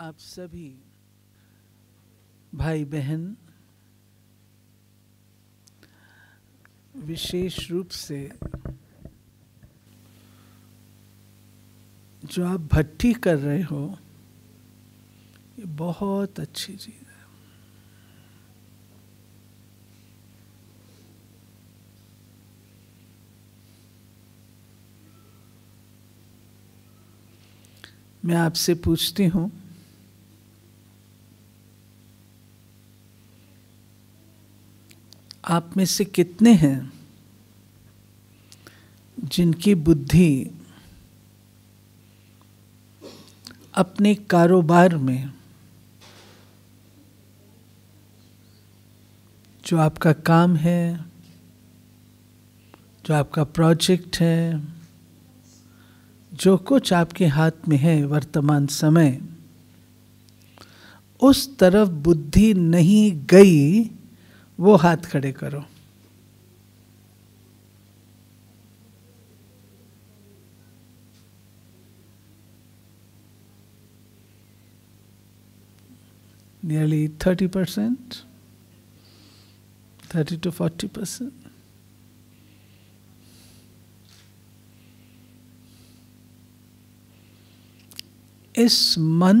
आप सभी भाई बहन विशेष रूप से जो आप भट्टी कर रहे हो ये बहुत अच्छी चीज़ है मैं आपसे पूछती हूँ आप में से कितने हैं जिनकी बुद्धि अपने कारोबार में जो आपका काम है जो आपका प्रोजेक्ट है जो कुछ आपके हाथ में है वर्तमान समय उस तरफ बुद्धि नहीं गई वो हाथ खड़े करो nearly 30 percent, 30 to 40 percent. इस मन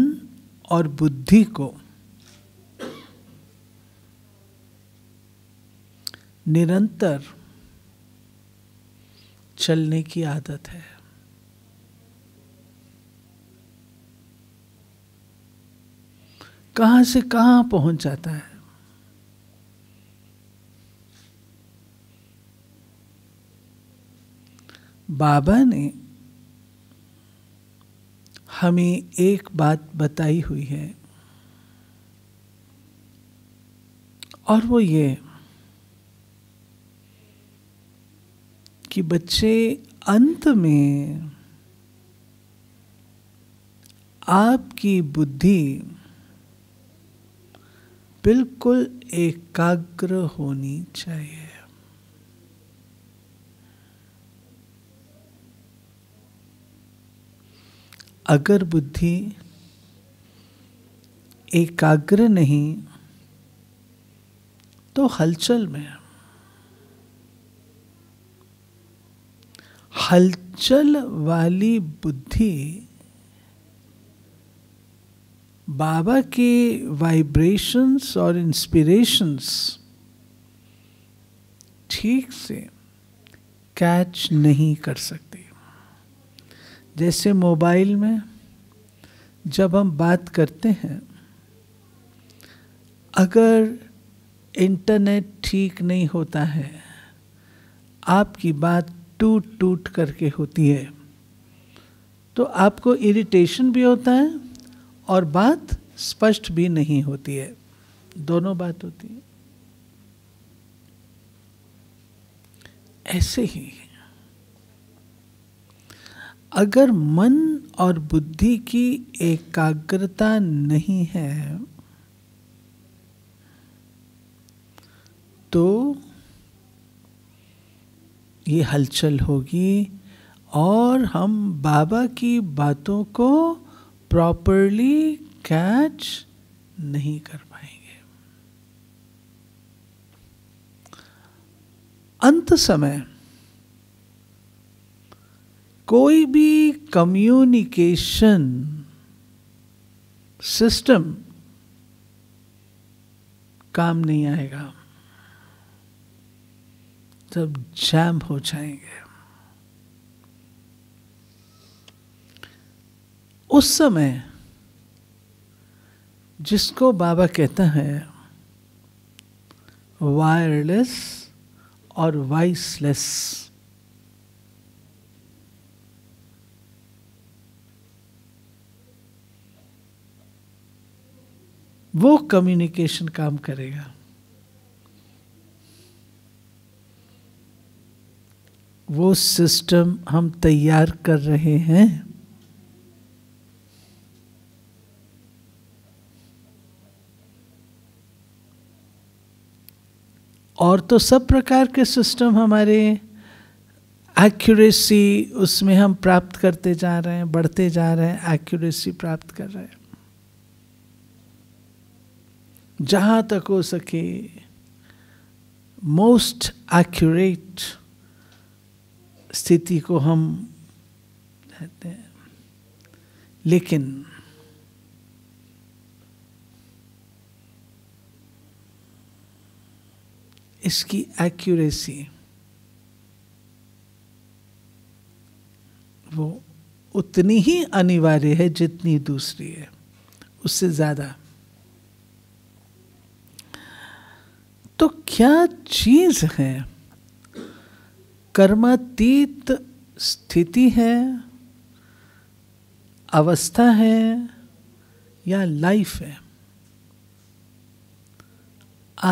और बुद्धि को निरंतर चलने की आदत है कहां से कहां पहुंच जाता है बाबा ने हमें एक बात बताई हुई है और वो ये कि बच्चे अंत में आपकी बुद्धि बिल्कुल एकाग्र होनी चाहिए अगर बुद्धि एकाग्र नहीं तो हलचल में हलचल वाली बुद्धि बाबा के वाइब्रेशंस और इंस्पिरेशंस ठीक से कैच नहीं कर सकती जैसे मोबाइल में जब हम बात करते हैं अगर इंटरनेट ठीक नहीं होता है आपकी बात टूट टूट करके होती है तो आपको इरिटेशन भी होता है और बात स्पष्ट भी नहीं होती है दोनों बात होती है ऐसे ही अगर मन और बुद्धि की एकाग्रता नहीं है तो ये हलचल होगी और हम बाबा की बातों को प्रॉपरली कैच नहीं कर पाएंगे अंत समय कोई भी कम्युनिकेशन सिस्टम काम नहीं आएगा सब जैम हो जाएंगे उस समय जिसको बाबा कहता है वायरलेस और वाइसलेस वो कम्युनिकेशन काम करेगा वो सिस्टम हम तैयार कर रहे हैं और तो सब प्रकार के सिस्टम हमारे एक्यूरेसी उसमें हम प्राप्त करते जा रहे हैं बढ़ते जा रहे हैं एक्यूरेसी प्राप्त कर रहे हैं जहाँ तक हो सके मोस्ट एक्यूरेट स्थिति को हम कहते हैं लेकिन इसकी एक्यूरेसी वो उतनी ही अनिवार्य है जितनी दूसरी है उससे ज्यादा तो क्या चीज है कर्मातीत स्थिति है अवस्था है या लाइफ है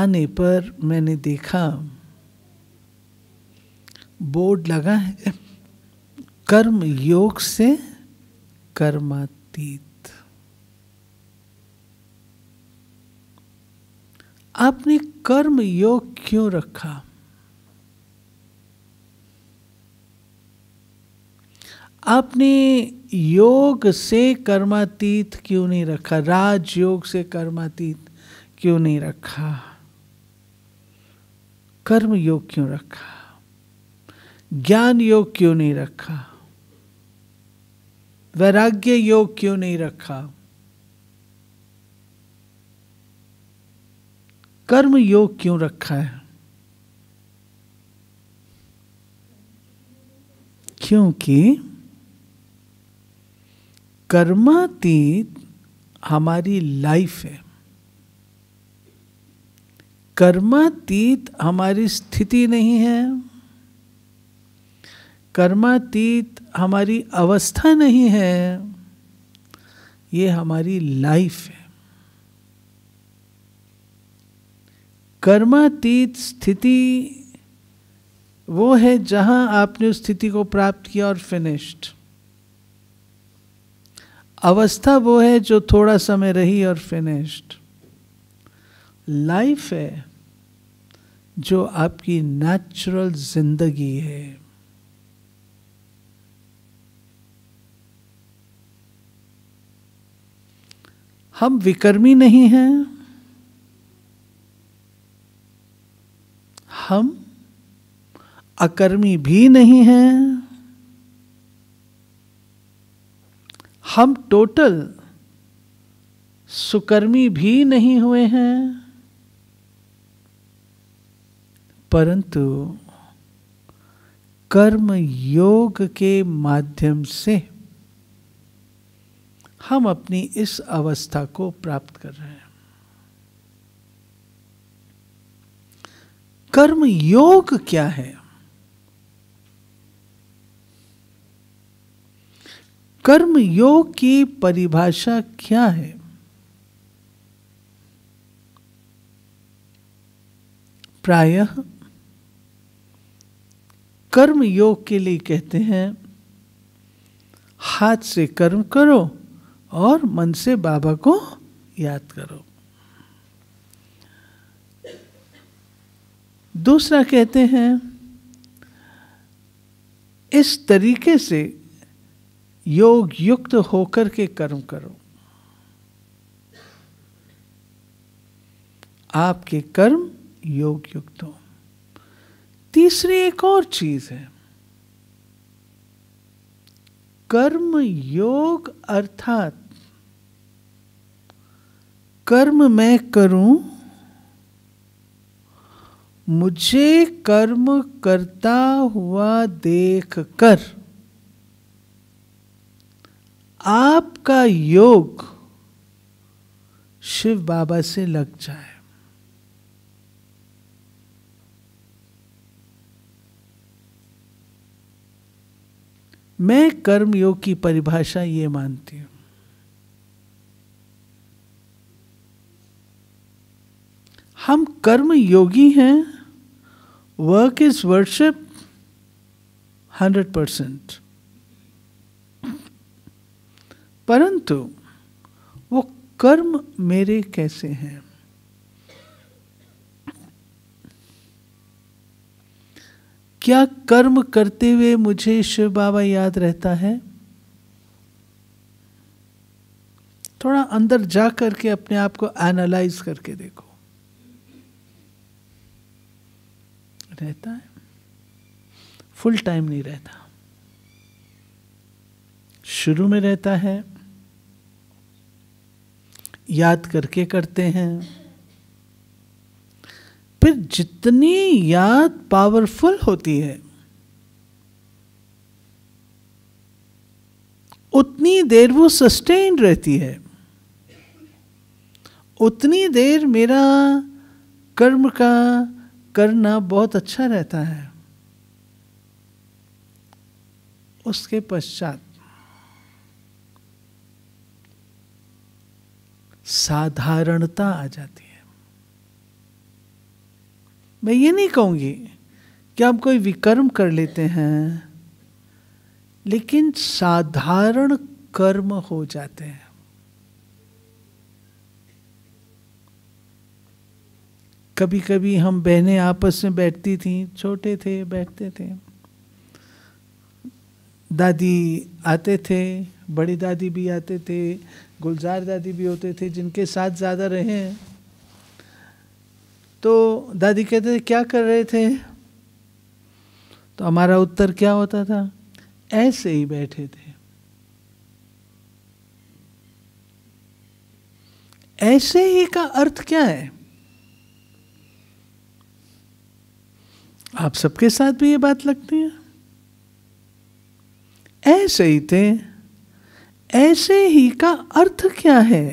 आने पर मैंने देखा बोर्ड लगा है कर्म योग से कर्मातीत आपने कर्म योग क्यों रखा आपने योग से कर्मातीत क्यों नहीं रखा राज योग से कर्मातीत क्यों नहीं रखा कर्म योग क्यों रखा ज्ञान योग क्यों नहीं रखा वैराग्य योग क्यों नहीं रखा कर्म योग क्यों रखा है क्योंकि कर्मातीत हमारी लाइफ है कर्मातीत हमारी स्थिति नहीं है कर्मातीत हमारी अवस्था नहीं है ये हमारी लाइफ है कर्मातीत स्थिति वो है जहां आपने उस स्थिति को प्राप्त किया और फिनिश्ड अवस्था वो है जो थोड़ा समय रही और फिनिश्ड लाइफ है जो आपकी नेचुरल जिंदगी है हम विकर्मी नहीं हैं हम अकर्मी भी नहीं हैं हम टोटल सुकर्मी भी नहीं हुए हैं परंतु कर्म योग के माध्यम से हम अपनी इस अवस्था को प्राप्त कर रहे हैं कर्म योग क्या है कर्म योग की परिभाषा क्या है प्रायः कर्म योग के लिए कहते हैं हाथ से कर्म करो और मन से बाबा को याद करो दूसरा कहते हैं इस तरीके से योग युक्त होकर के कर्म करो आपके कर्म योग युक्त हो तीसरी एक और चीज है कर्म योग अर्थात कर्म मैं करूं मुझे कर्म करता हुआ देख कर आपका योग शिव बाबा से लग जाए मैं कर्म योग की परिभाषा ये मानती हूं हम कर्म योगी हैं work is worship hundred percent परंतु वो कर्म मेरे कैसे हैं क्या कर्म करते हुए मुझे शिव बाबा याद रहता है थोड़ा अंदर जा करके अपने आप को एनालाइज करके देखो रहता है फुल टाइम नहीं रहता शुरू में रहता है याद करके करते हैं फिर जितनी याद पावरफुल होती है उतनी देर वो सस्टेन रहती है उतनी देर मेरा कर्म का करना बहुत अच्छा रहता है उसके पश्चात साधारणता आ जाती है मैं ये नहीं कहूंगी कि हम कोई विकर्म कर लेते हैं लेकिन साधारण कर्म हो जाते हैं कभी कभी हम बहनें आपस में बैठती थीं छोटे थे बैठते थे दादी आते थे बड़ी दादी भी आते थे गुलजार दादी भी होते थे जिनके साथ ज़्यादा रहे हैं तो दादी कहते थे क्या कर रहे थे तो हमारा उत्तर क्या होता था ऐसे ही बैठे थे ऐसे ही का अर्थ क्या है आप सबके साथ भी ये बात लगती है ऐसे ही थे ऐसे ही का अर्थ क्या है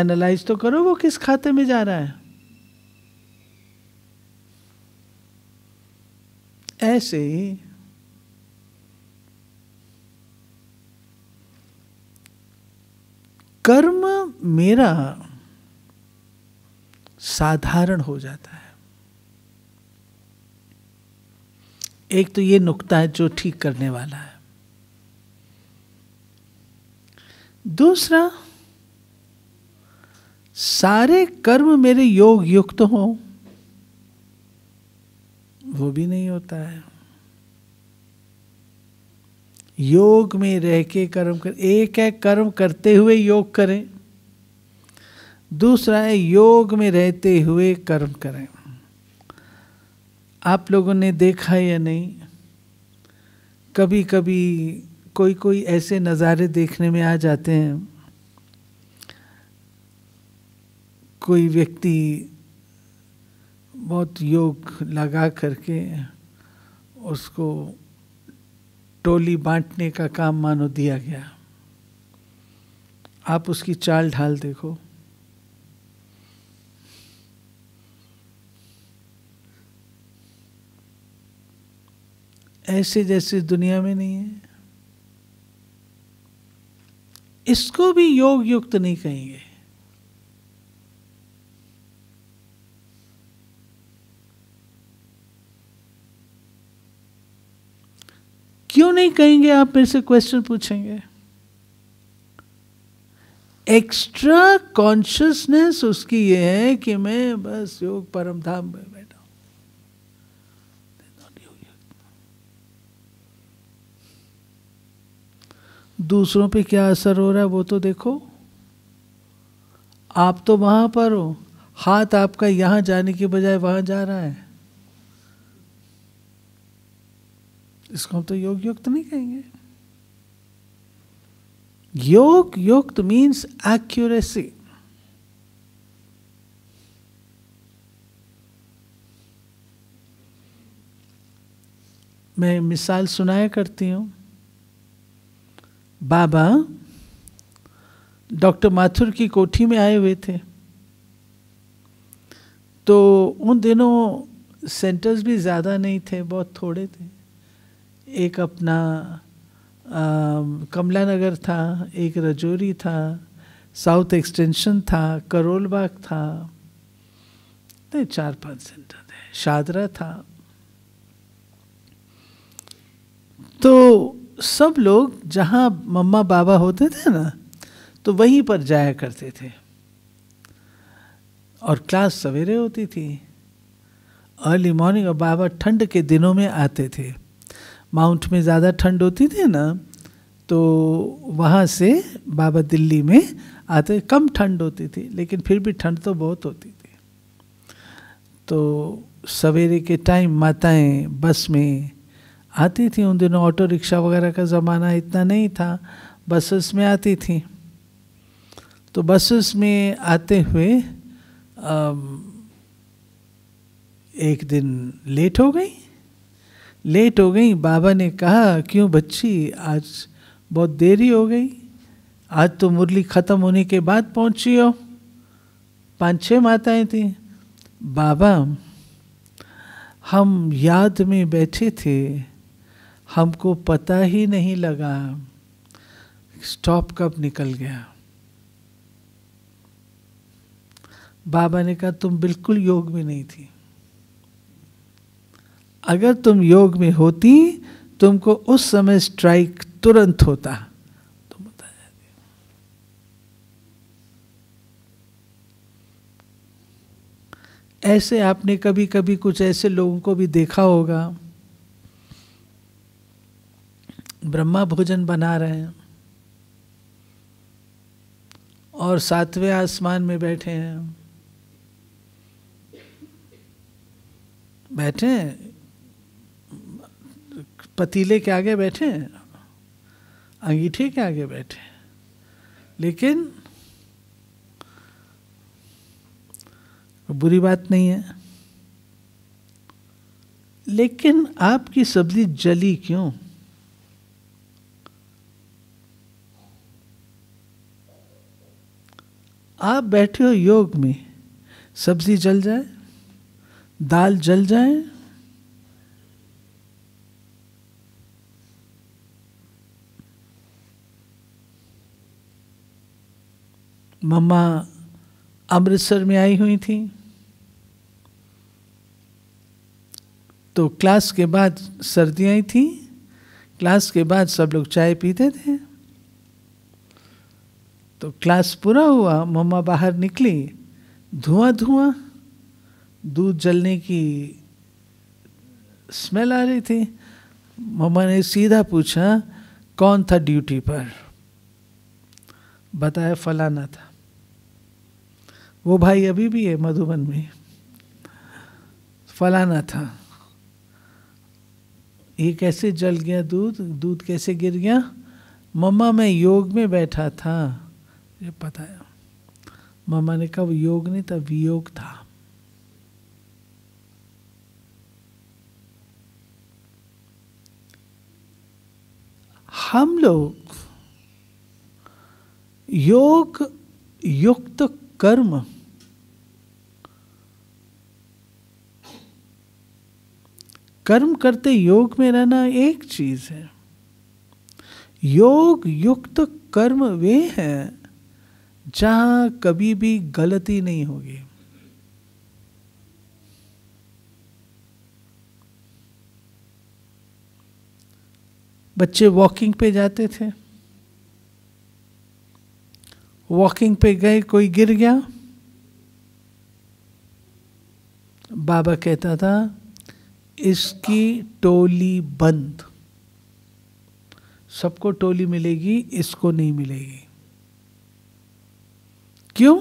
एनालाइज तो करो वो किस खाते में जा रहा है ऐसे ही कर्म मेरा साधारण हो जाता है एक तो ये नुक्ता है जो ठीक करने वाला है दूसरा सारे कर्म मेरे योग युक्त तो हो वो भी नहीं होता है योग में रह के कर्म कर एक है कर्म करते हुए योग करें दूसरा है योग में रहते हुए कर्म करें आप लोगों ने देखा या नहीं कभी कभी कोई कोई ऐसे नज़ारे देखने में आ जाते हैं कोई व्यक्ति बहुत योग लगा करके उसको टोली बांटने का काम मानो दिया गया आप उसकी चाल ढाल देखो ऐसे जैसे दुनिया में नहीं है इसको भी योग युक्त नहीं कहेंगे क्यों नहीं कहेंगे आप मेरे से क्वेश्चन पूछेंगे एक्स्ट्रा कॉन्शियसनेस उसकी ये है कि मैं बस योग परम धाम में दूसरों पे क्या असर हो रहा है वो तो देखो आप तो वहां पर हो हाथ आपका यहां जाने के बजाय वहां जा रहा है इसको हम तो योग युक्त नहीं कहेंगे योग युक्त मीन्स एक्यूरेसी मैं मिसाल सुनाया करती हूं बाबा डॉक्टर माथुर की कोठी में आए हुए थे तो उन दिनों सेंटर्स भी ज़्यादा नहीं थे बहुत थोड़े थे एक अपना कमला नगर था एक रजौरी था साउथ एक्सटेंशन था करोल बाग था नहीं चार पांच सेंटर थे शादरा था तो सब लोग जहाँ मम्मा बाबा होते थे ना तो वहीं पर जाया करते थे और क्लास सवेरे होती थी अर्ली मॉर्निंग और बाबा ठंड के दिनों में आते थे माउंट में ज़्यादा ठंड होती थी ना तो वहाँ से बाबा दिल्ली में आते कम ठंड होती थी लेकिन फिर भी ठंड तो बहुत होती थी तो सवेरे के टाइम माताएं बस में आती थी उन दिनों ऑटो रिक्शा वगैरह का ज़माना इतना नहीं था बसेस में आती थी तो बसेस में आते हुए एक दिन लेट हो गई लेट हो गई बाबा ने कहा क्यों बच्ची आज बहुत देरी हो गई आज तो मुरली ख़त्म होने के बाद पहुंची हो पांच छः माताएं थी बाबा हम याद में बैठे थे हमको पता ही नहीं लगा स्टॉप कब निकल गया बाबा ने कहा तुम बिल्कुल योग में नहीं थी अगर तुम योग में होती तुमको उस समय स्ट्राइक तुरंत होता तुम तो बताया ऐसे आपने कभी कभी कुछ ऐसे लोगों को भी देखा होगा ब्रह्मा भोजन बना रहे हैं और सातवें आसमान में बैठे हैं बैठे हैं पतीले के आगे बैठे हैं अंगीठे के आगे बैठे लेकिन बुरी बात नहीं है लेकिन आपकी सब्जी जली क्यों आप बैठे हो योग में सब्जी जल जाए दाल जल जाए मम्मा अमृतसर में आई हुई थी तो क्लास के बाद सर्दियाँ थी क्लास के बाद सब लोग चाय पीते थे तो क्लास पूरा हुआ मम्मा बाहर निकली धुआं धुआं दूध जलने की स्मेल आ रही थी मम्मा ने सीधा पूछा कौन था ड्यूटी पर बताया फलाना था वो भाई अभी भी है मधुबन में फलाना था ये कैसे जल गया दूध दूध कैसे गिर गया मम्मा मैं योग में बैठा था ये है मामा ने कहा योग नहीं था वियोग था हम लोग योग युक्त कर्म कर्म करते योग में रहना एक चीज है योग युक्त कर्म वे हैं जहां कभी भी गलती नहीं होगी बच्चे वॉकिंग पे जाते थे वॉकिंग पे गए कोई गिर गया बाबा कहता था इसकी टोली बंद सबको टोली मिलेगी इसको नहीं मिलेगी क्यों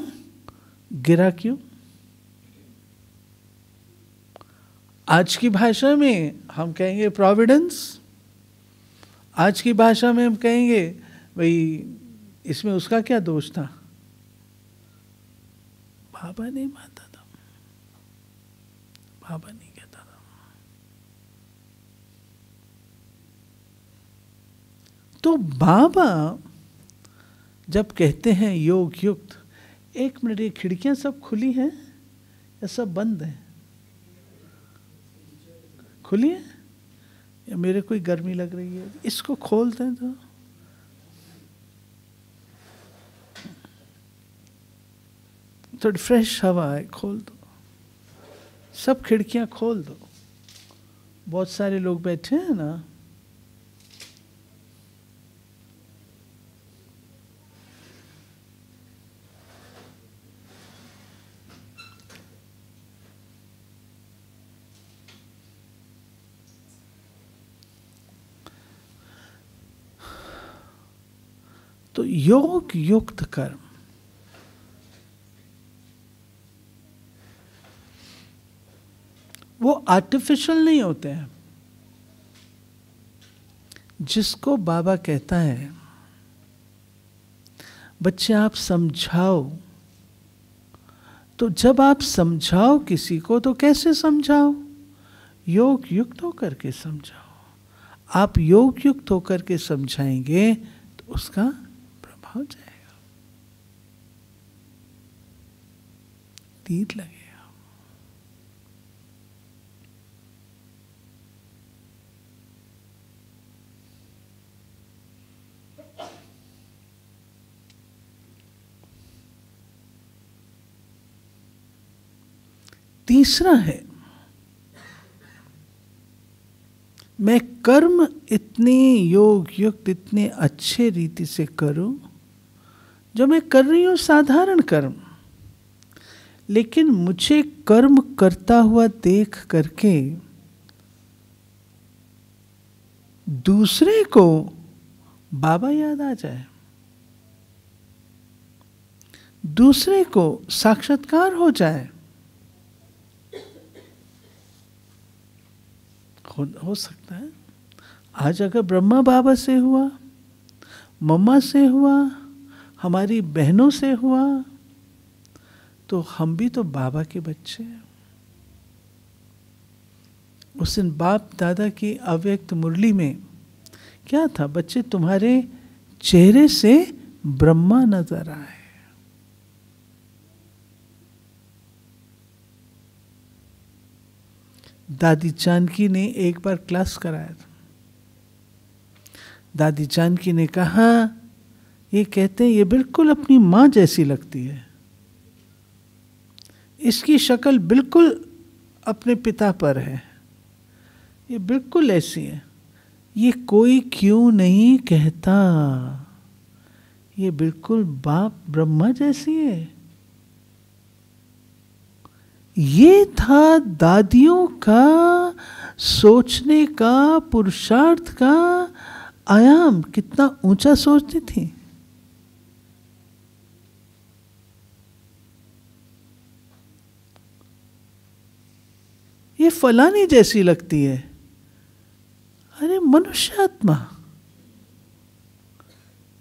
गिरा क्यों आज की भाषा में हम कहेंगे प्रोविडेंस आज की भाषा में हम कहेंगे भाई इसमें उसका क्या दोष था बाबा नहीं मानता था बाबा नहीं कहता था तो बाबा जब कहते हैं योग युक्त एक मिनट ये खिड़कियां सब खुली हैं या सब बंद हैं खुली हैं या मेरे कोई गर्मी लग रही है इसको खोलते हैं तो थोड़ी फ्रेश हवा है खोल दो सब खिड़कियां खोल दो बहुत सारे लोग बैठे हैं ना तो योग युक्त कर्म वो आर्टिफिशियल नहीं होते हैं जिसको बाबा कहता है बच्चे आप समझाओ तो जब आप समझाओ किसी को तो कैसे समझाओ योग युक्त होकर के समझाओ आप योग युक्त होकर के समझाएंगे तो उसका भाग जाएगा तीत लगेगा तीसरा है मैं कर्म इतने योग युक्त इतने अच्छे रीति से करूं जो मैं कर रही हूँ साधारण कर्म लेकिन मुझे कर्म करता हुआ देख करके दूसरे को बाबा याद आ जाए दूसरे को साक्षात्कार हो जाए हो, हो सकता है आज अगर ब्रह्मा बाबा से हुआ मम्मा से हुआ हमारी बहनों से हुआ तो हम भी तो बाबा के बच्चे हैं उस दिन बाप दादा की अव्यक्त मुरली में क्या था बच्चे तुम्हारे चेहरे से ब्रह्मा नजर आए दादी जानकी ने एक बार क्लास कराया था दादी जानकी ने कहा ये कहते हैं ये बिल्कुल अपनी माँ जैसी लगती है इसकी शक्ल बिल्कुल अपने पिता पर है ये बिल्कुल ऐसी है ये कोई क्यों नहीं कहता ये बिल्कुल बाप ब्रह्मा जैसी है ये था दादियों का सोचने का पुरुषार्थ का आयाम कितना ऊंचा सोचती थी ये फलानी जैसी लगती है अरे मनुष्य आत्मा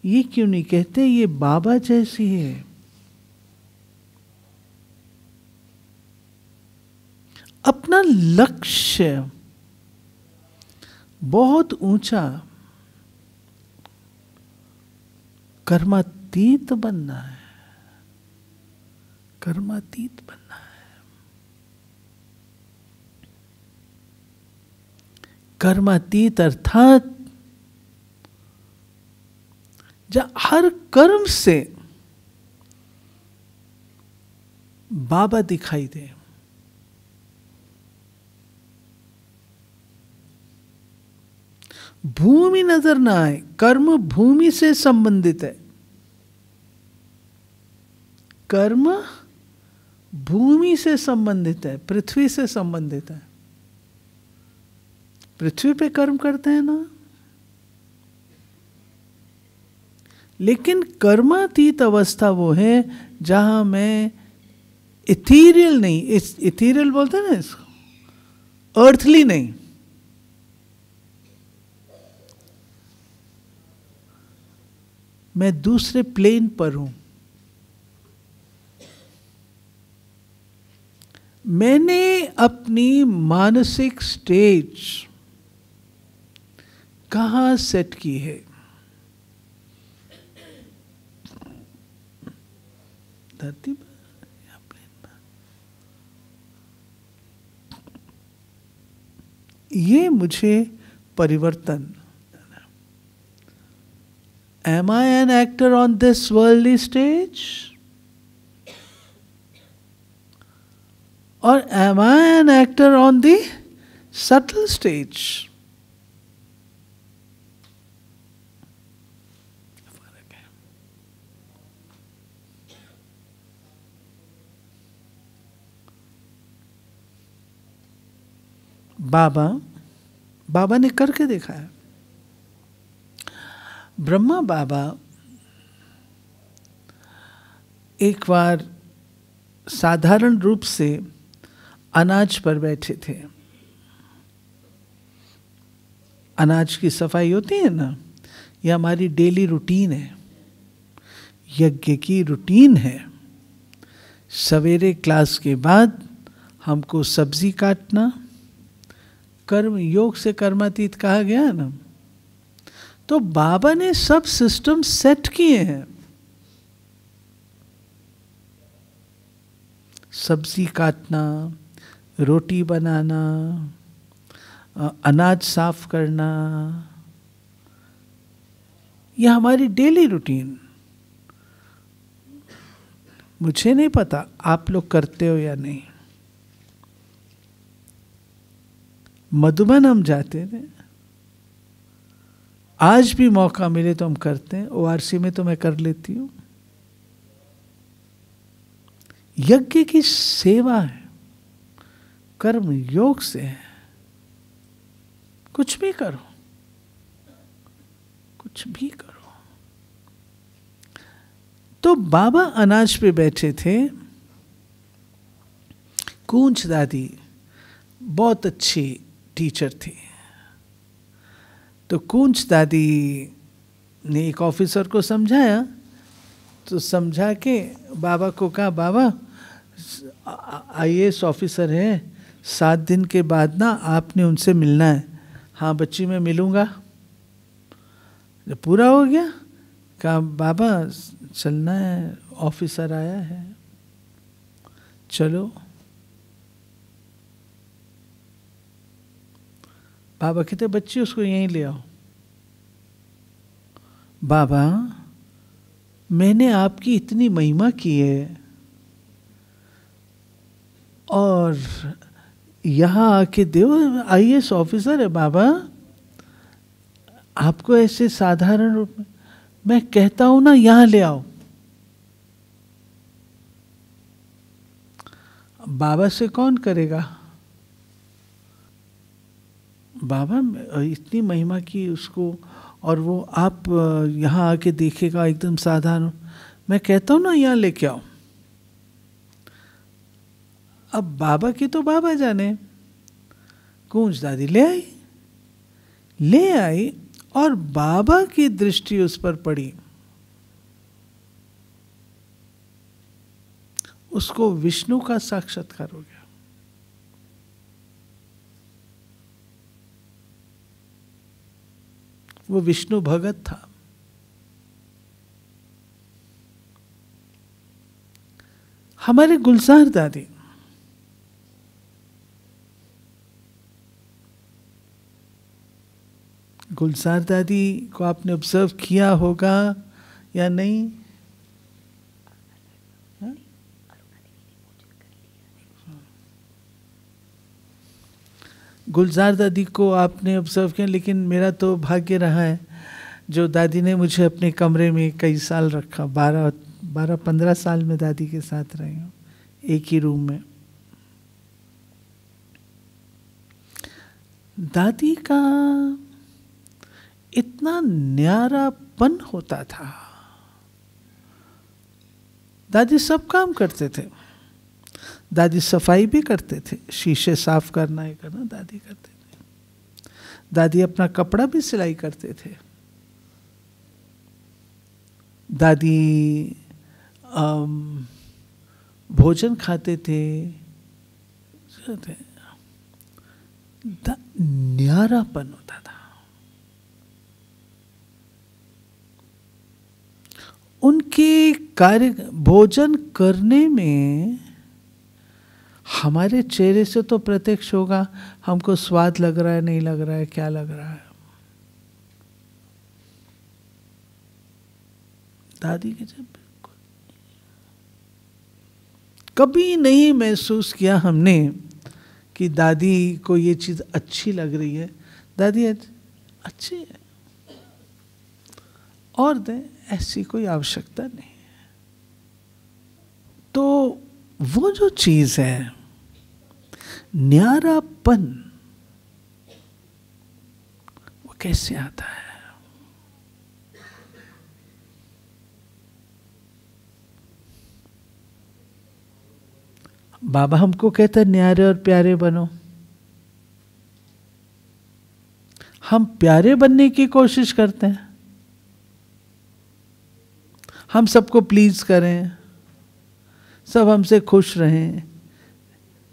ये क्यों नहीं कहते ये बाबा जैसी है अपना लक्ष्य बहुत ऊंचा कर्मातीत बनना है कर्मातीत कर्मातीत अर्थात जहां हर कर्म से बाबा दिखाई दे भूमि नजर ना आए कर्म भूमि से संबंधित है कर्म भूमि से संबंधित है पृथ्वी से संबंधित है पृथ्वी पे कर्म करते हैं ना लेकिन कर्मातीत अवस्था वो है जहां मैं इथीरियल नहीं इस इथीरियल बोलते हैं ना इसको अर्थली नहीं मैं दूसरे प्लेन पर हूं मैंने अपनी मानसिक स्टेज कहाँ सेट की है धरती ये मुझे परिवर्तन am I an actor on this world stage और am I an actor on that stage बाबा बाबा ने करके देखा है ब्रह्मा बाबा एक बार साधारण रूप से अनाज पर बैठे थे अनाज की सफाई होती है ना यह हमारी डेली रूटीन है यज्ञ की रूटीन है सवेरे क्लास के बाद हमको सब्जी काटना कर्म योग से कर्मातीत कहा गया ना तो बाबा ने सब सिस्टम सेट किए हैं सब्जी काटना रोटी बनाना अनाज साफ करना यह हमारी डेली रूटीन मुझे नहीं पता आप लोग करते हो या नहीं मधुबन हम जाते थे आज भी मौका मिले तो हम करते हैं ओ में तो मैं कर लेती हूं यज्ञ की सेवा है कर्म योग से है कुछ भी करो कुछ भी करो तो बाबा अनाज पे बैठे थे कूंच दादी बहुत अच्छी टीचर थी तो कुंज दादी ने एक ऑफिसर को समझाया तो समझा के बाबा को कहा बाबा आई ऑफिसर है सात दिन के बाद ना आपने उनसे मिलना है हाँ बच्ची मैं मिलूँगा जब पूरा हो गया कहा बाबा चलना है ऑफिसर आया है चलो बाबा कहते बच्ची उसको यहीं ले आओ बाबा मैंने आपकी इतनी महिमा की है और यहाँ आके देव आई एस ऑफिसर है बाबा आपको ऐसे साधारण रूप में मैं कहता हूं ना यहां ले आओ बाबा से कौन करेगा बाबा इतनी महिमा की उसको और वो आप यहाँ आके देखेगा एकदम साधारण मैं कहता हूँ ना यहाँ लेके आओ अब बाबा के तो बाबा जाने गूंज दादी ले आई ले आई और बाबा की दृष्टि उस पर पड़ी उसको विष्णु का साक्षात्कार हो गया वो विष्णु भगत था हमारे गुलजार दादी गुलजार दादी को आपने ऑब्जर्व किया होगा या नहीं गुलजार दादी को आपने ऑब्जर्व किया लेकिन मेरा तो भाग्य रहा है जो दादी ने मुझे अपने कमरे में कई साल रखा बारह बारह पंद्रह साल में दादी के साथ रही हूँ एक ही रूम में दादी का इतना न्यारापन होता था दादी सब काम करते थे दादी सफाई भी करते थे शीशे साफ करना ये करना दादी करते थे दादी अपना कपड़ा भी सिलाई करते थे दादी आम, भोजन खाते थे न्यारापन होता था उनके कार्य भोजन करने में हमारे चेहरे से तो प्रत्यक्ष होगा हमको स्वाद लग रहा है नहीं लग रहा है क्या लग रहा है दादी के जब कभी नहीं महसूस किया हमने कि दादी को ये चीज़ अच्छी लग रही है दादी अच्छी है और दें ऐसी कोई आवश्यकता नहीं है तो वो जो चीज़ है न्यारापन वो कैसे आता है बाबा हमको कहते न्यारे और प्यारे बनो हम प्यारे बनने की कोशिश करते हैं हम सबको प्लीज करें सब हमसे खुश रहें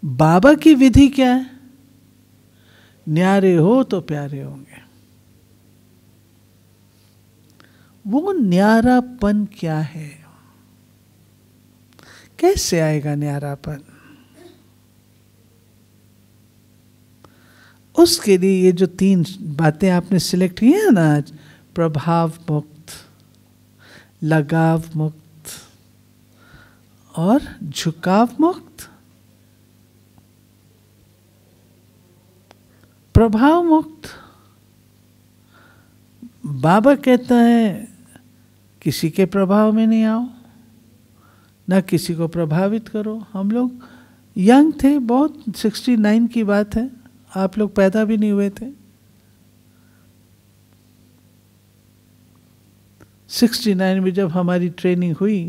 बाबा की विधि क्या है न्यारे हो तो प्यारे होंगे वो न्यारापन क्या है कैसे आएगा न्यारापन उसके लिए ये जो तीन बातें आपने सिलेक्ट की हैं ना आज प्रभाव मुक्त लगाव मुक्त और झुकाव मुक्त प्रभाव मुक्त बाबा कहता है किसी के प्रभाव में नहीं आओ ना किसी को प्रभावित करो हम लोग यंग थे बहुत सिक्सटी नाइन की बात है आप लोग पैदा भी नहीं हुए थे सिक्सटी नाइन में जब हमारी ट्रेनिंग हुई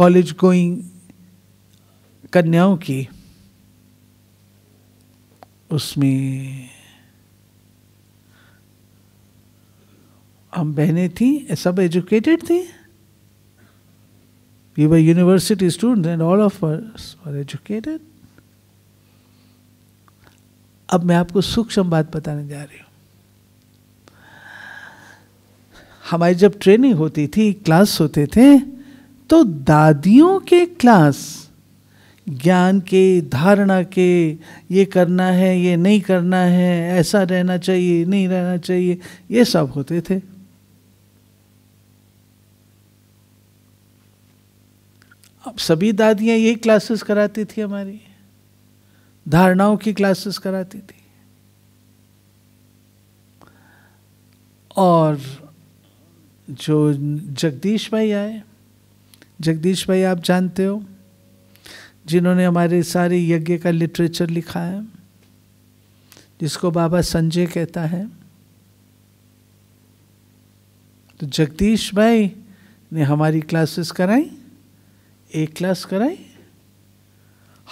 कॉलेज गोइंग कन्याओं की उसमें हम बहनें थी सब एजुकेटेड थी we were university student and all of are educated अब मैं आपको सूक्ष्म बात बताने जा रही हूँ हमारी जब ट्रेनिंग होती थी क्लास होते थे तो दादियों के क्लास ज्ञान के धारणा के ये करना है ये नहीं करना है ऐसा रहना चाहिए नहीं रहना चाहिए ये सब होते थे अब सभी दादियाँ यही क्लासेस कराती थी हमारी धारणाओं की क्लासेस कराती थी और जो जगदीश भाई आए जगदीश भाई आप जानते हो जिन्होंने हमारे सारे यज्ञ का लिटरेचर लिखा है जिसको बाबा संजय कहता है तो जगदीश भाई ने हमारी क्लासेस कराई एक क्लास कराई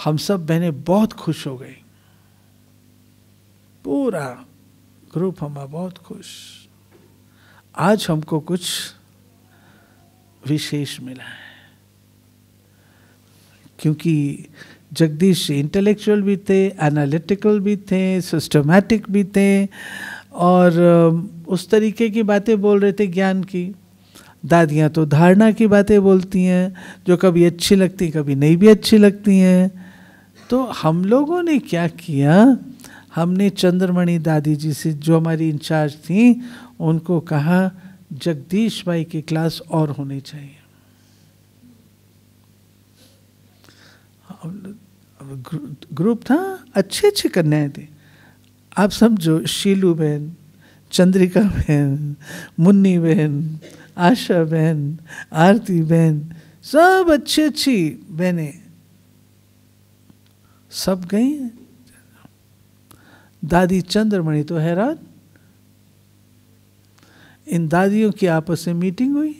हम सब बहने बहुत खुश हो गई पूरा ग्रुप हमारा बहुत खुश आज हमको कुछ विशेष मिला है क्योंकि जगदीश इंटेलेक्चुअल भी थे एनालिटिकल भी थे सिस्टमैटिक भी थे और उस तरीके की बातें बोल रहे थे ज्ञान की दादियाँ तो धारणा की बातें बोलती हैं जो कभी अच्छी लगती कभी नहीं भी अच्छी लगती हैं तो हम लोगों ने क्या किया हमने चंद्रमणि दादी जी से जो हमारी इंचार्ज थी उनको कहा जगदीश भाई की क्लास और होनी चाहिए ग्रुप था अच्छे अच्छे कन्याएं थे आप समझो शीलू बहन चंद्रिका बहन मुन्नी बहन आशा बहन आरती बहन सब अच्छी अच्छी बहने सब गई दादी चंद्रमणि तो हैरान इन दादियों की आपस में मीटिंग हुई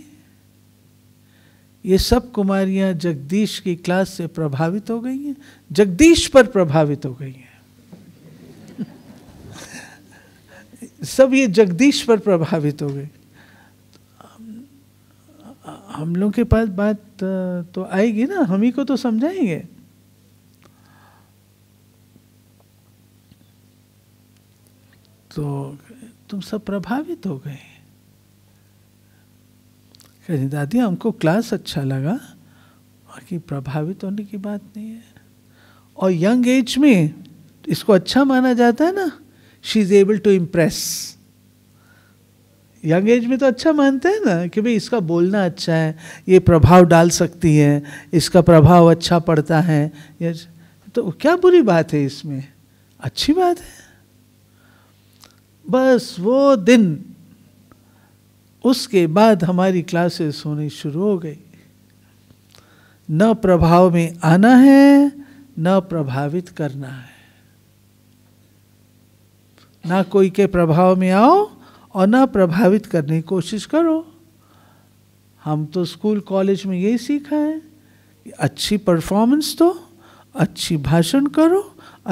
ये सब कुमारियां जगदीश की क्लास से प्रभावित हो गई हैं जगदीश पर प्रभावित हो गई हैं सब ये जगदीश पर प्रभावित हो गए हम लोग के पास बात तो आएगी ना हम ही को तो समझाएंगे तो तुम सब प्रभावित हो गए कहते दादी हमको क्लास अच्छा लगा बाकी प्रभावित होने की बात नहीं है और यंग एज में इसको अच्छा माना जाता है ना she is able to impress young age में तो अच्छा मानते हैं ना कि भाई इसका बोलना अच्छा है ये प्रभाव डाल सकती है इसका प्रभाव अच्छा पड़ता है तो क्या बुरी बात है इसमें अच्छी बात है बस वो दिन उसके बाद हमारी क्लासेस होनी शुरू हो गई न प्रभाव में आना है न प्रभावित करना है ना कोई के प्रभाव में आओ और ना प्रभावित करने की कोशिश करो हम तो स्कूल कॉलेज में यही सीखा है कि अच्छी परफॉर्मेंस दो अच्छी भाषण करो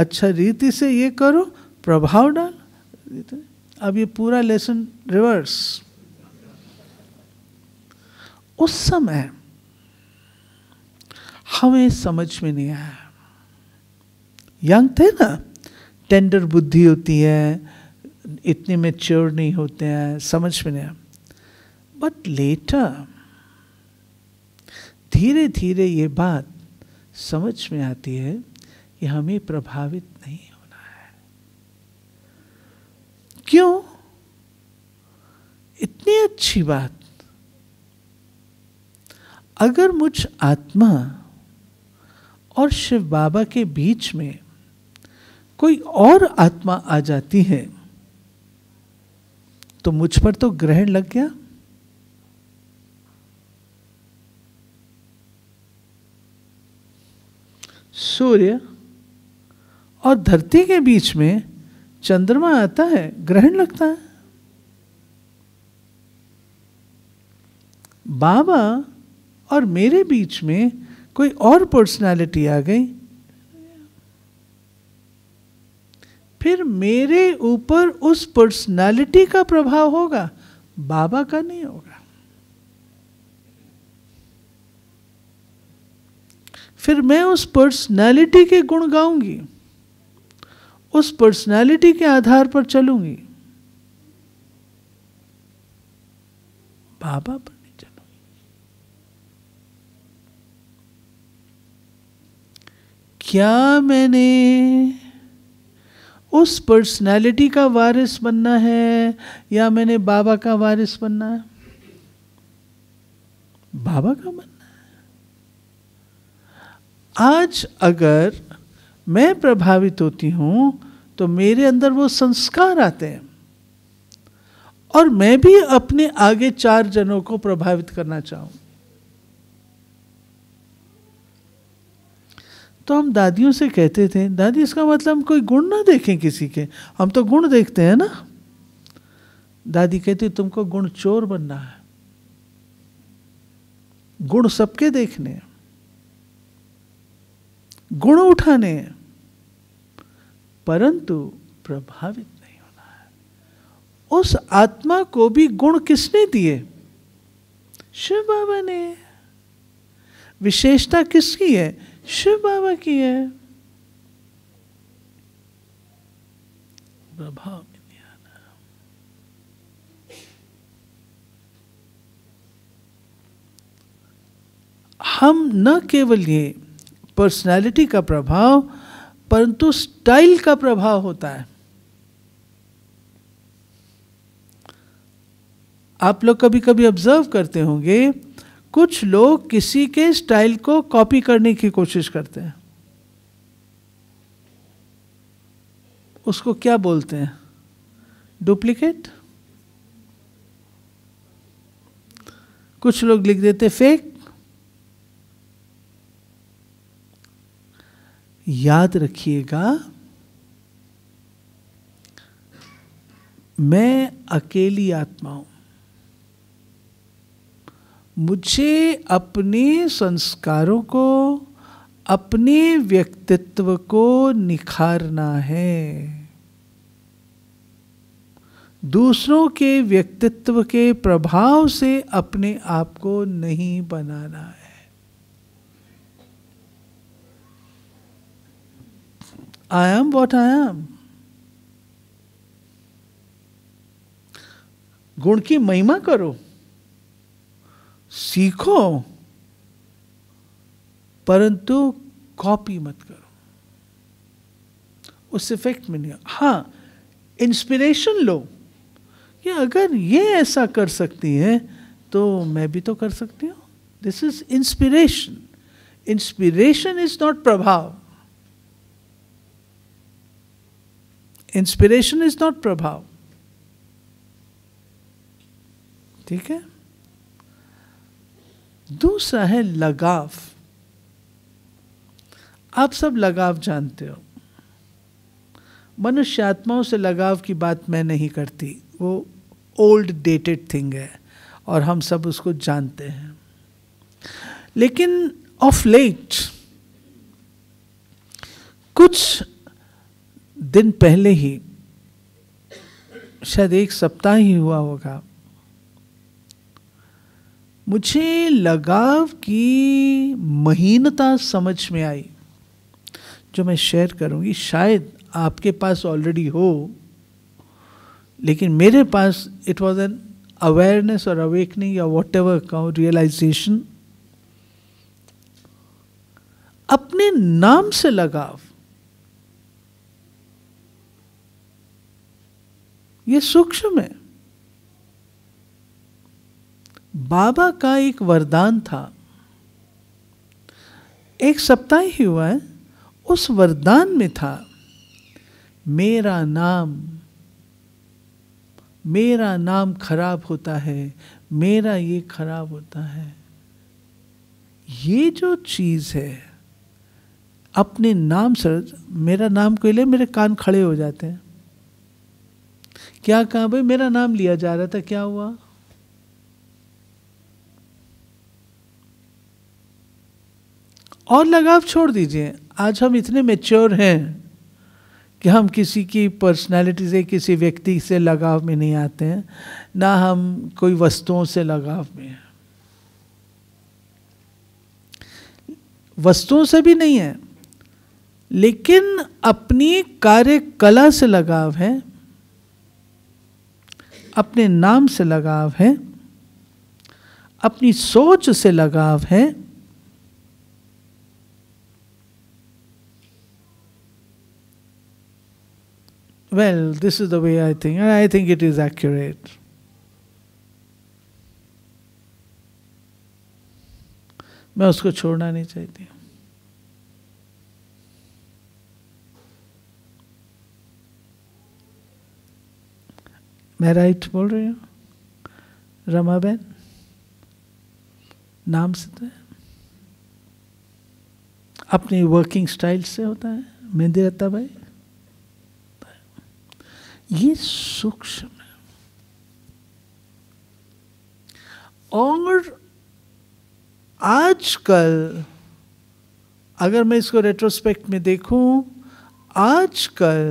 अच्छा रीति से ये करो प्रभाव डाल अब ये पूरा लेसन रिवर्स उस समय हमें समझ में नहीं आया यंग थे ना टेंडर बुद्धि होती है इतने मेच्योर नहीं होते हैं समझ में नहीं आया बट लेटर धीरे धीरे ये बात समझ में आती है कि हमें प्रभावित नहीं होना है क्यों इतनी अच्छी बात अगर मुझ आत्मा और शिव बाबा के बीच में कोई और आत्मा आ जाती है तो मुझ पर तो ग्रहण लग गया सूर्य और धरती के बीच में चंद्रमा आता है ग्रहण लगता है बाबा और मेरे बीच में कोई और पर्सनालिटी आ गई फिर मेरे ऊपर उस पर्सनालिटी का प्रभाव होगा बाबा का नहीं होगा फिर मैं उस पर्सनालिटी के गुण गाऊंगी उस पर्सनालिटी के आधार पर चलूंगी बाबा पर क्या मैंने उस पर्सनालिटी का वारिस बनना है या मैंने बाबा का वारिस बनना है बाबा का बनना है आज अगर मैं प्रभावित होती हूं तो मेरे अंदर वो संस्कार आते हैं और मैं भी अपने आगे चार जनों को प्रभावित करना चाहूँ तो हम दादियों से कहते थे दादी इसका मतलब कोई गुण ना देखें किसी के हम तो गुण देखते हैं ना दादी कहती तुमको गुण चोर बनना है गुण सबके देखने गुण उठाने परंतु प्रभावित नहीं होना है उस आत्मा को भी गुण किसने दिए शिव बाबा ने विशेषता किसकी है शिव बाबा की है प्रभाव में नहीं आना हम न केवल ये पर्सनालिटी का प्रभाव परंतु स्टाइल का प्रभाव होता है आप लोग कभी कभी ऑब्जर्व करते होंगे कुछ लोग किसी के स्टाइल को कॉपी करने की कोशिश करते हैं उसको क्या बोलते हैं डुप्लीकेट कुछ लोग लिख देते फेक याद रखिएगा मैं अकेली आत्मा हूं मुझे अपने संस्कारों को अपने व्यक्तित्व को निखारना है दूसरों के व्यक्तित्व के प्रभाव से अपने आप को नहीं बनाना है I am what I am गुण की महिमा करो सीखो परंतु कॉपी मत करो उस इफेक्ट में नहीं हाँ इंस्पिरेशन लो कि अगर ये ऐसा कर सकती हैं तो मैं भी तो कर सकती हूँ this is inspiration inspiration is not प्रभाव इंस्पिरेशन इज नॉट प्रभाव ठीक है दूसरा है लगाव आप सब लगाव जानते हो मनुष्य आत्माओं से लगाव की बात मैं नहीं करती वो ओल्ड डेटेड थिंग है और हम सब उसको जानते हैं लेकिन ऑफ लेट कुछ दिन पहले ही शायद एक सप्ताह ही हुआ होगा मुझे लगाव की महीनता समझ में आई जो मैं शेयर करूंगी शायद आपके पास ऑलरेडी हो लेकिन मेरे पास इट वॉज एन अवेयरनेस और अवेकनिंग या वॉट एवर कहूँ रियलाइजेशन अपने नाम से लगाव ये सूक्ष्म है बाबा का एक वरदान था एक सप्ताह ही हुआ है उस वरदान में था मेरा नाम मेरा नाम खराब होता है मेरा ये खराब होता है ये जो चीज़ है अपने नाम सर मेरा नाम को ले मेरे कान खड़े हो जाते हैं क्या कहा भाई मेरा नाम लिया जा रहा था क्या हुआ और लगाव छोड़ दीजिए आज हम इतने मेच्योर हैं कि हम किसी की पर्सनालिटी से किसी व्यक्ति से लगाव में नहीं आते हैं ना हम कोई वस्तुओं से लगाव में हैं वस्तुओं से भी नहीं है लेकिन अपनी कार्यकला से लगाव है अपने नाम से लगाव है अपनी सोच से लगाव है well, this is the way I think, and I think it is accurate. मैं उसको छोड़ना नहीं चाहती मैं राइट बोल रही हूँ रमा बहन नाम से तो है अपनी वर्किंग स्टाइल से होता है मेहंदी रत्ता भाई ये सूक्ष्म है और आजकल अगर मैं इसको रेट्रोस्पेक्ट में देखूं आजकल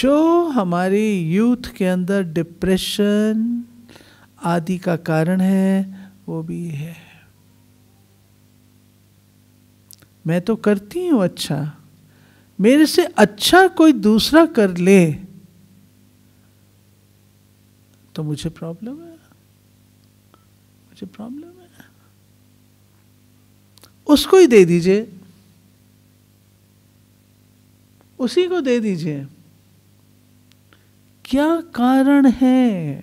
जो हमारे यूथ के अंदर डिप्रेशन आदि का कारण है वो भी है मैं तो करती हूँ अच्छा मेरे से अच्छा कोई दूसरा कर ले तो मुझे प्रॉब्लम है मुझे प्रॉब्लम है उसको ही दे दीजिए उसी को दे दीजिए क्या कारण है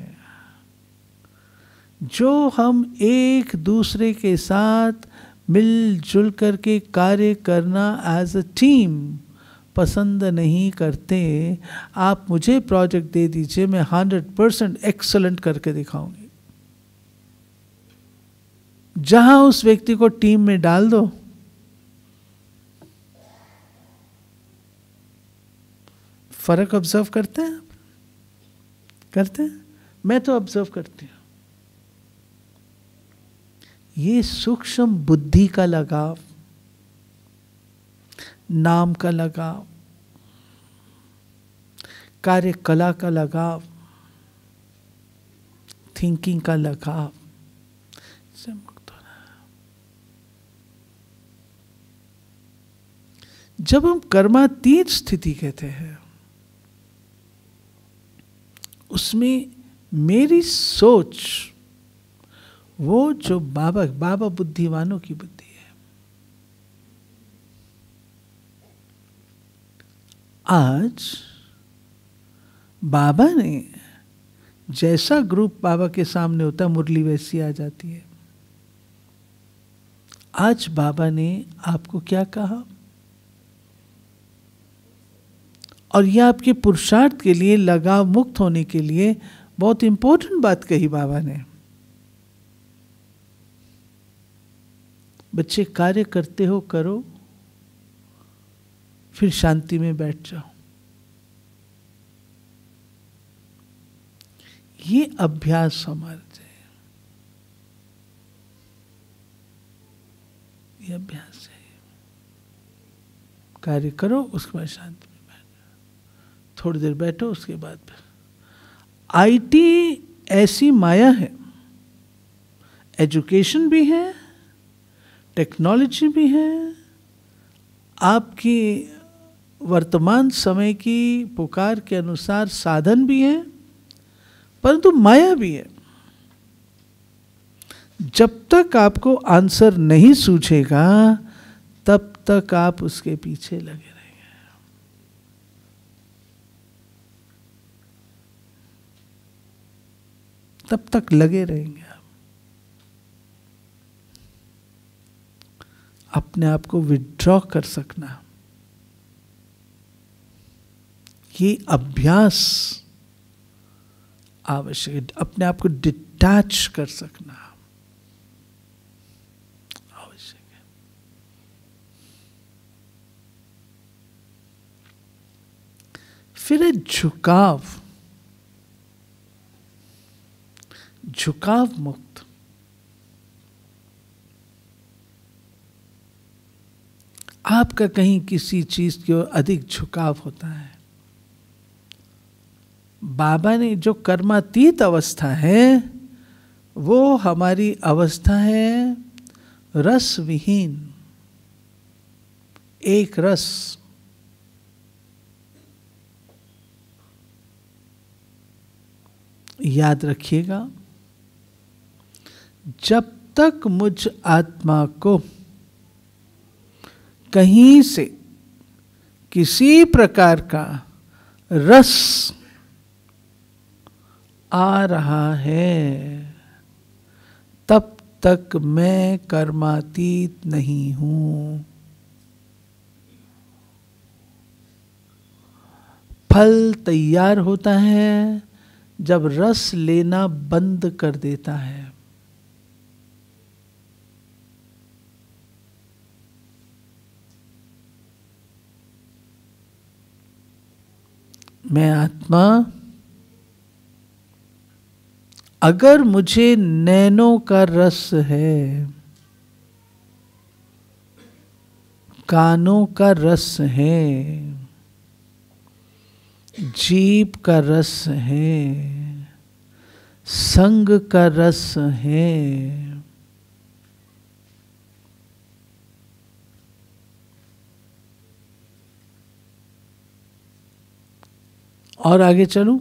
जो हम एक दूसरे के साथ मिलजुल करके कार्य करना एज अ टीम पसंद नहीं करते आप मुझे प्रोजेक्ट दे दीजिए मैं हंड्रेड परसेंट एक्सलेंट करके दिखाऊंगी जहां उस व्यक्ति को टीम में डाल दो फर्क ऑब्जर्व करते हैं करते हैं मैं तो ऑब्जर्व करती हूं ये सूक्ष्म बुद्धि का लगाव नाम का लगाव कार्य कला का लगाव थिंकिंग का लगाव से मुक्त होना जब हम कर्मातीत स्थिति कहते हैं उसमें मेरी सोच वो जो बाबा बाबा बुद्धिमानों की बुद्धि आज बाबा ने जैसा ग्रुप बाबा के सामने होता मुरली वैसी आ जाती है आज बाबा ने आपको क्या कहा और यह आपके पुरुषार्थ के लिए लगाव मुक्त होने के लिए बहुत इंपॉर्टेंट बात कही बाबा ने बच्चे कार्य करते हो करो फिर शांति में बैठ जाओ ये अभ्यास है ये अभ्यास है कार्य करो उसके बाद शांति में बैठो थोड़ी देर बैठो उसके बाद आईटी ऐसी माया है एजुकेशन भी है टेक्नोलॉजी भी है आपकी वर्तमान समय की पुकार के अनुसार साधन भी है परंतु माया भी है जब तक आपको आंसर नहीं सूझेगा तब तक आप उसके पीछे लगे रहेंगे तब तक लगे रहेंगे आप अपने आप को विड्रॉ कर सकना ये अभ्यास आवश्यक है अपने आप को डिटैच कर सकना आवश्यक है फिर है झुकाव झुकाव मुक्त आपका कहीं किसी चीज की ओर अधिक झुकाव होता है बाबा ने जो कर्मातीत अवस्था है वो हमारी अवस्था है रस विहीन एक रस याद रखिएगा जब तक मुझ आत्मा को कहीं से किसी प्रकार का रस आ रहा है तब तक मैं कर्मातीत नहीं हूं फल तैयार होता है जब रस लेना बंद कर देता है मैं आत्मा अगर मुझे नैनों का रस है कानों का रस है जीप का रस है संग का रस है और आगे चलूं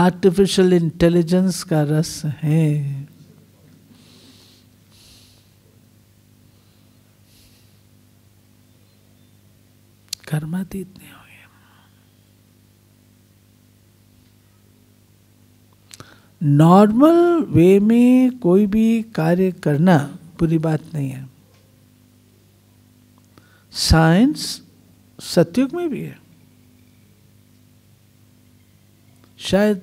आर्टिफिशियल इंटेलिजेंस का रस है कर्मातीत नहीं हो गया नॉर्मल वे में कोई भी कार्य करना बुरी बात नहीं है साइंस सत्युग में भी है शायद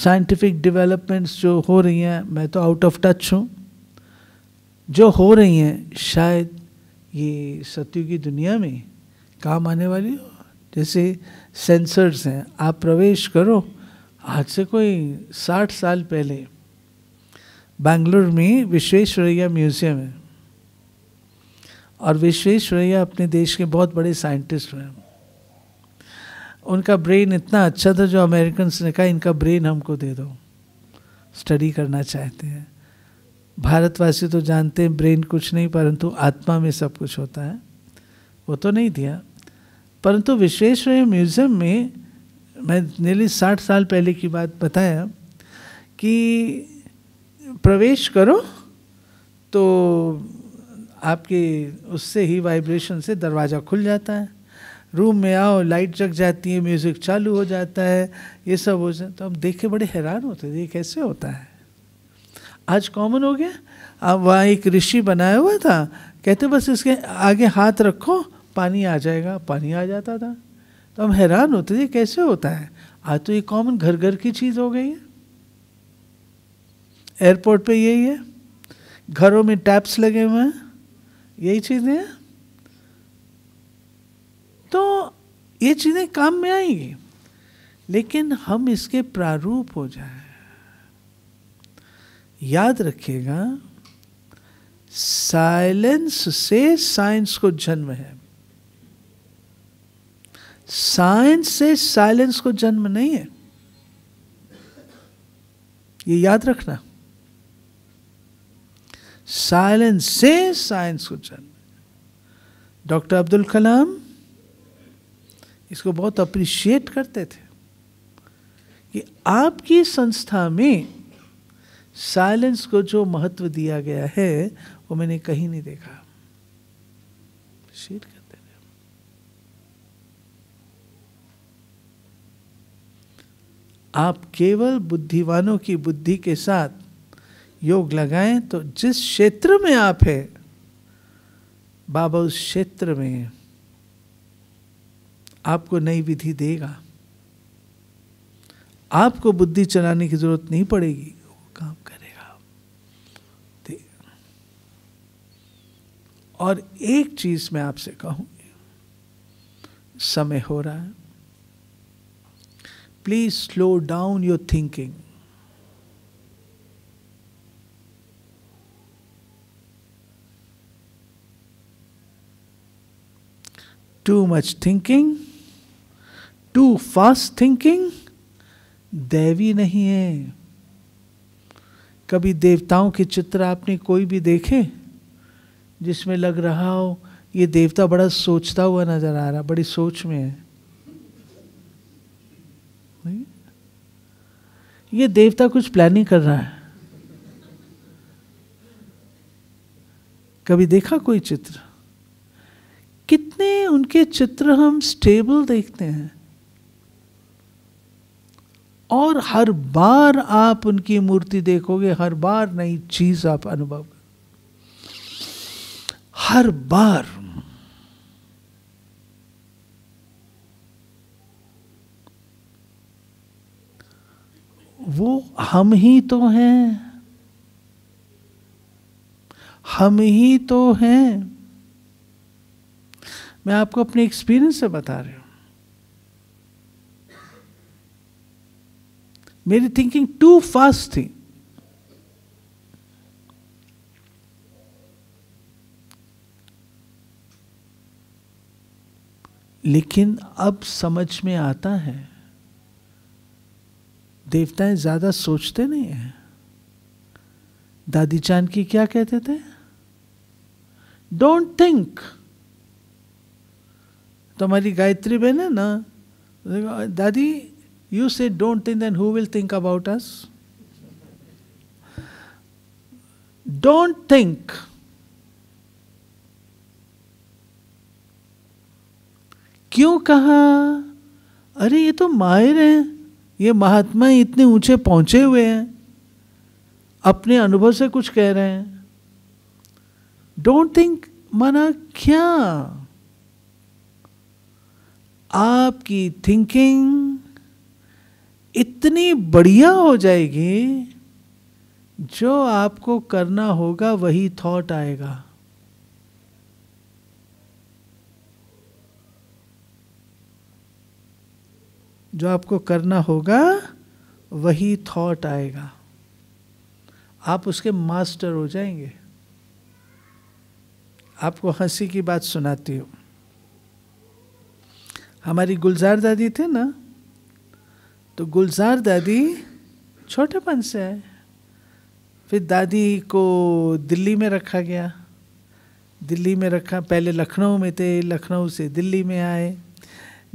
साइंटिफिक डेवलपमेंट्स जो हो रही हैं मैं तो आउट ऑफ टच हूँ जो हो रही हैं शायद ये सत्यु की दुनिया में काम आने वाली हो जैसे सेंसर्स हैं आप प्रवेश करो आज से कोई साठ साल पहले बैंगलोर में विश्वेश्वरैया म्यूजियम है और विश्वेश्वरैया अपने देश के बहुत बड़े साइंटिस्ट हैं उनका ब्रेन इतना अच्छा था जो अमेरिकन ने कहा इनका ब्रेन हमको दे दो स्टडी करना चाहते हैं भारतवासी तो जानते हैं ब्रेन कुछ नहीं परंतु आत्मा में सब कुछ होता है वो तो नहीं दिया परंतु विश्वेश्वरय म्यूज़ियम में मैं नीली साठ साल पहले की बात बताया कि प्रवेश करो तो आपके उससे ही वाइब्रेशन से दरवाज़ा खुल जाता है रूम में आओ लाइट जग जाती है म्यूज़िक चालू हो जाता है ये सब हो जाए तो हम देख के बड़े हैरान होते थे ये कैसे होता है आज कॉमन हो गया अब वहाँ एक ऋषि बनाया हुआ था कहते बस इसके आगे हाथ रखो पानी आ जाएगा पानी आ जाता था तो हम हैरान होते थे कैसे होता है आज तो ये कॉमन घर घर की चीज़ हो गई है एयरपोर्ट पे यही है घरों में टैप्स लगे हुए हैं यही चीज़ें हैं तो ये चीज़ें काम में आएंगी लेकिन हम इसके प्रारूप हो जाए याद रखिएगा साइलेंस से साइंस को जन्म है साइंस से साइलेंस को जन्म नहीं है ये याद रखना साइलेंस से साइंस को जन्म डॉक्टर अब्दुल कलाम इसको बहुत अप्रिशिएट करते थे कि आपकी संस्था में साइलेंस को जो महत्व दिया गया है वो मैंने कहीं नहीं देखा शेयर करते थे आप केवल बुद्धिवानों की बुद्धि के साथ योग लगाएं तो जिस क्षेत्र में आप हैं बाबा उस क्षेत्र में आपको नई विधि देगा आपको बुद्धि चलाने की जरूरत नहीं पड़ेगी वो काम करेगा और एक चीज मैं आपसे कहूंगी समय हो रहा है please slow down your thinking too much thinking too fast thinking दैवी नहीं है कभी देवताओं के चित्र आपने कोई भी देखे जिसमें लग रहा हो ये देवता बड़ा सोचता हुआ नजर आ रहा बड़ी सोच में है नहीं? ये देवता कुछ प्लानिंग कर रहा है कभी देखा कोई चित्र कितने उनके चित्र हम स्टेबल देखते हैं और हर बार आप उनकी मूर्ति देखोगे हर बार नई चीज आप अनुभव हर बार वो हम ही तो हैं हम ही तो हैं मैं आपको अपने एक्सपीरियंस से बता रहा हूं મેરે ધીન્કિંગ ટુ ફાસ્ટ થી લેકિન અબ સમજ મે આતા હૈ દેવતાય જ્યાદા સોચતે નહીં હૈ દાદી જાન કી ક્યા કહેતે થે ડોન્ટ ધીન્ક તમારી ગાયત્રી બેન ના દાદી You say don't think, then who will think about us? Don't think. क्यों कहा अरे ये तो माहिर हैं ये महात्मा इतने ऊंचे पहुंचे हुए हैं अपने अनुभव से कुछ कह रहे हैं डोंट थिंक माना क्या आपकी थिंकिंग इतनी बढ़िया हो जाएगी जो आपको करना होगा वही थॉट आएगा जो आपको करना होगा वही थॉट आएगा आप उसके मास्टर हो जाएंगे आपको हंसी की बात सुनाती हूँ हमारी गुलजार दादी थे ना तो गुलजार दादी छोटेपन से आए फिर दादी को दिल्ली में रखा गया दिल्ली में रखा पहले लखनऊ में थे लखनऊ से दिल्ली में आए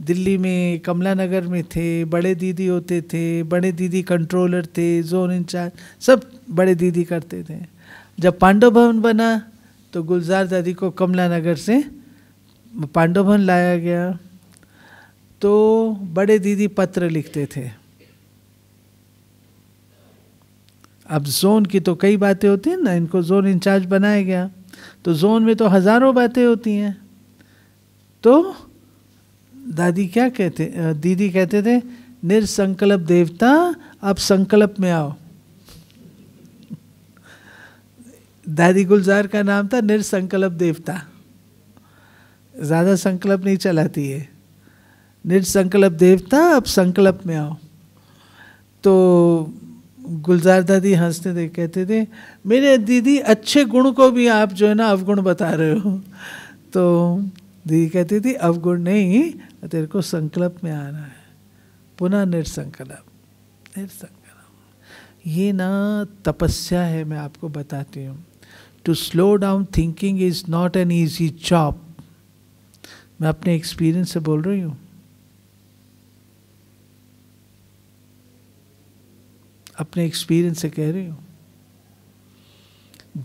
दिल्ली में कमला नगर में थे बड़े दीदी होते थे बड़े दीदी कंट्रोलर थे जोन इंचार्ज सब बड़े दीदी करते थे जब पांडव भवन बना तो गुलजार दादी को कमला नगर से पांडव भवन लाया गया तो बड़े दीदी पत्र लिखते थे अब जोन की तो कई बातें होती हैं ना इनको जोन इंचार्ज बनाया गया तो जोन में तो हजारों बातें होती हैं तो दादी क्या कहते दीदी कहते थे निरसंकल्प देवता अब संकल्प में आओ दादी गुलजार का नाम था निरसंकल्प देवता ज़्यादा संकल्प नहीं चलाती है निर्संकल्प देवता अब संकल्प में आओ तो गुलजार दादी हंसते थे कहते थे मेरे दीदी अच्छे गुण को भी आप जो है ना अवगुण बता रहे हो तो दीदी कहती थी अवगुण नहीं तेरे को संकल्प में आना है पुनः निर्संकल्प निर्संकल्प ये ना तपस्या है मैं आपको बताती हूँ to slow down thinking is not an easy job मैं अपने एक्सपीरियंस से बोल रही हूँ अपने एक्सपीरियंस से कह रही हूँ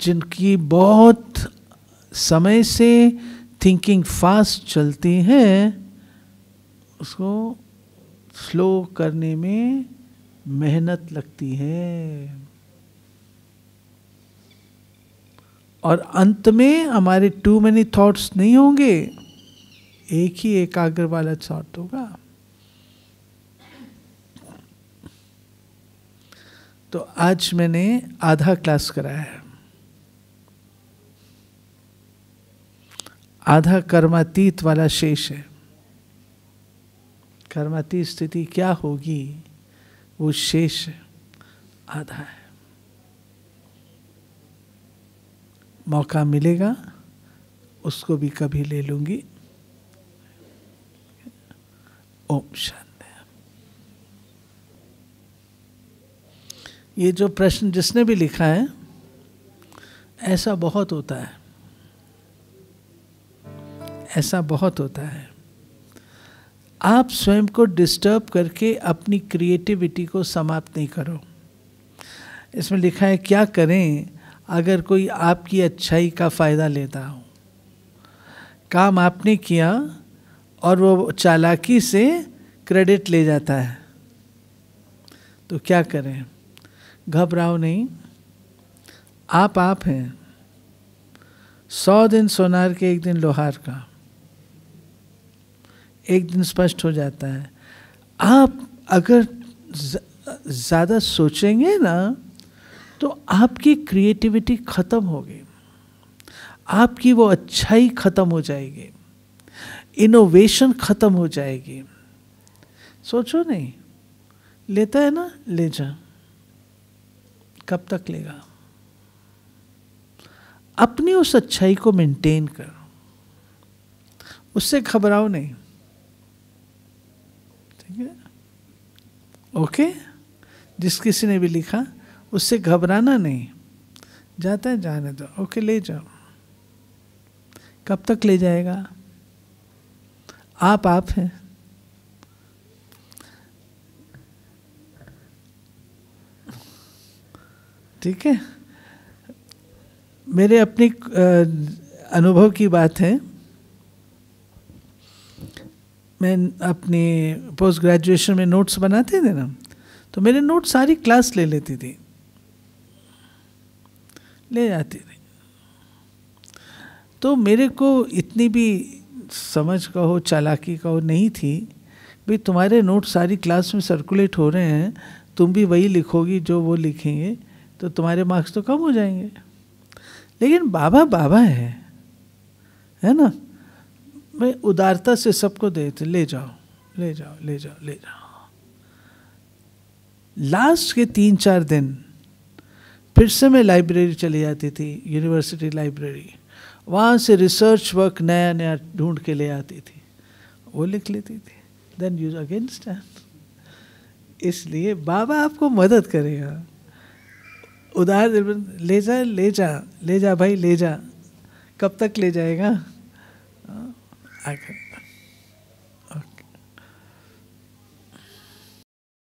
जिनकी बहुत समय से थिंकिंग फास्ट चलती है उसको स्लो करने में मेहनत लगती है और अंत में हमारे टू मेनी थॉट्स नहीं होंगे एक ही एकाग्र वाला थॉट होगा तो आज मैंने आधा क्लास कराया है आधा कर्मातीत वाला शेष है कर्मातीत स्थिति क्या होगी वो शेष आधा है मौका मिलेगा उसको भी कभी ले लूंगी ओम शांति ये जो प्रश्न जिसने भी लिखा है ऐसा बहुत होता है ऐसा बहुत होता है आप स्वयं को डिस्टर्ब करके अपनी क्रिएटिविटी को समाप्त नहीं करो इसमें लिखा है क्या करें अगर कोई आपकी अच्छाई का फ़ायदा लेता हो काम आपने किया और वो चालाकी से क्रेडिट ले जाता है तो क्या करें घबराओ नहीं आप आप हैं सौ दिन सोनार के एक दिन लोहार का एक दिन स्पष्ट हो जाता है आप अगर ज़्यादा सोचेंगे ना तो आपकी क्रिएटिविटी ख़त्म होगी आपकी वो अच्छाई ख़त्म हो जाएगी इनोवेशन ख़त्म हो जाएगी सोचो नहीं लेता है ना ले जा कब तक लेगा अपनी उस अच्छाई को मेंटेन कर उससे घबराओ नहीं ठीक है ओके जिस किसी ने भी लिखा उससे घबराना नहीं जाता है जाने दो ओके ले जाओ कब तक ले जाएगा आप आप हैं ठीक है मेरे अपने अनुभव की बात है मैं अपने पोस्ट ग्रेजुएशन में नोट्स बनाते थे ना तो मेरे नोट्स सारी क्लास ले लेती थी ले जाती थी तो मेरे को इतनी भी समझ का हो चालाकी का हो नहीं थी भी तुम्हारे नोट सारी क्लास में सर्कुलेट हो रहे हैं तुम भी वही लिखोगी जो वो लिखेंगे तो तुम्हारे मार्क्स तो कम हो जाएंगे लेकिन बाबा बाबा है है ना मैं उदारता से सबको देते ले जाओ ले जाओ ले जाओ ले जाओ लास्ट के तीन चार दिन फिर से मैं लाइब्रेरी चली जाती थी यूनिवर्सिटी लाइब्रेरी वहाँ से रिसर्च वर्क नया नया ढूंढ के ले आती थी वो लिख लेती थी देन यूज अगेंस्ट स्टैंड इसलिए बाबा आपको मदद करेगा उदार ले जा ले जा ले जा भाई ले जा कब तक ले जाएगा आखिर